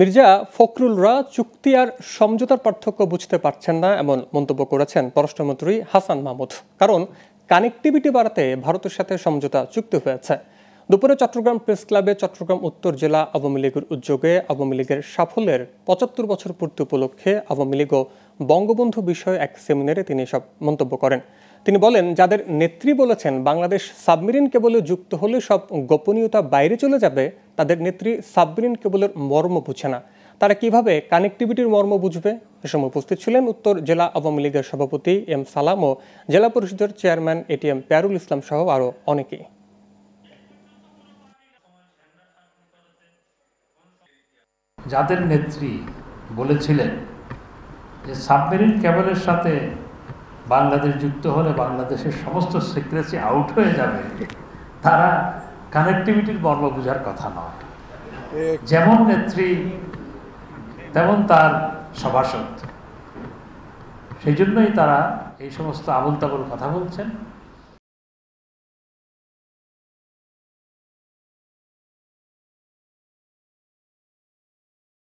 মির্জা ফখরুলরা চুক্তি আর সমঝোতার পার্থক্য বুঝতে পারছেন না এমন মন্তব্য করেছেন পররাষ্ট্রমন্ত্রী হাসান মাহমুদ কারণ কানেকটিভিটি বাড়াতে ভারতের সাথে সমঝোতা চুক্তি হয়েছে দুপুরে চট্টগ্রাম প্রেস ক্লাবে চট্টগ্রাম উত্তর জেলা আওয়ামী লীগের উদ্যোগে আওয়ামী লীগের সাফল্যের পঁচাত্তর বছর পূর্তি উপলক্ষে আওয়ামী লীগ ও বঙ্গবন্ধু বিষয়ে এক সেমিনারে তিনি সব মন্তব্য করেন তিনি বলেন যাদের নেত্রী বলেছেন বাংলাদেশ সাবমেরিন কেবলে যুক্ত হলে সব গোপনীয়তা বাইরে চলে যাবে তাদের নেত্রী সাবমেরিন কেবলের মর্ম বুঝে না তারা কিভাবে কানেক্টিভিটির মর্ম বুঝবে এ সময় উপস্থিত ছিলেন উত্তর জেলা আওয়ামী লীগের সভাপতি এম সালাম ও জেলা পরিষদের চেয়ারম্যান এটিএম প্যারুল ইসলাম সহ আরও অনেকেই যাদের নেত্রী বলেছিলেন যে সাবমেরিন কেবলের সাথে বাংলাদেশ যুক্ত হলে বাংলাদেশের সমস্ত সিক্রেসি আউট হয়ে যাবে তারা কানেক্টিভিটির মর্ম বোঝার কথা নয় যেমন নেত্রী তেমন তার সভাসদ সেই জন্যই তারা এই সমস্ত আবল তাবল কথা বলছেন